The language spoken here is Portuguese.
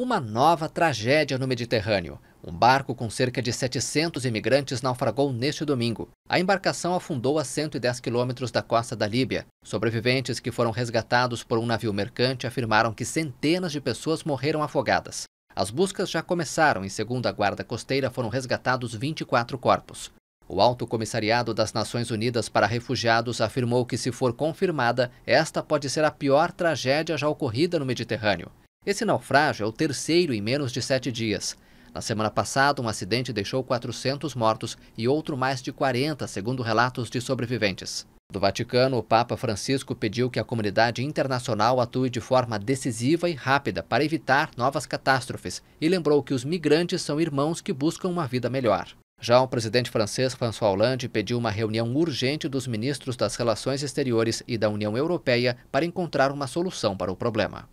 uma nova tragédia no Mediterrâneo. Um barco com cerca de 700 imigrantes naufragou neste domingo. A embarcação afundou a 110 quilômetros da costa da Líbia. Sobreviventes que foram resgatados por um navio mercante afirmaram que centenas de pessoas morreram afogadas. As buscas já começaram e, segundo a Guarda Costeira, foram resgatados 24 corpos. O Alto Comissariado das Nações Unidas para Refugiados afirmou que, se for confirmada, esta pode ser a pior tragédia já ocorrida no Mediterrâneo. Esse naufrágio é o terceiro em menos de sete dias. Na semana passada, um acidente deixou 400 mortos e outro mais de 40, segundo relatos de sobreviventes. Do Vaticano, o Papa Francisco pediu que a comunidade internacional atue de forma decisiva e rápida para evitar novas catástrofes e lembrou que os migrantes são irmãos que buscam uma vida melhor. Já o presidente francês François Hollande pediu uma reunião urgente dos ministros das Relações Exteriores e da União Europeia para encontrar uma solução para o problema.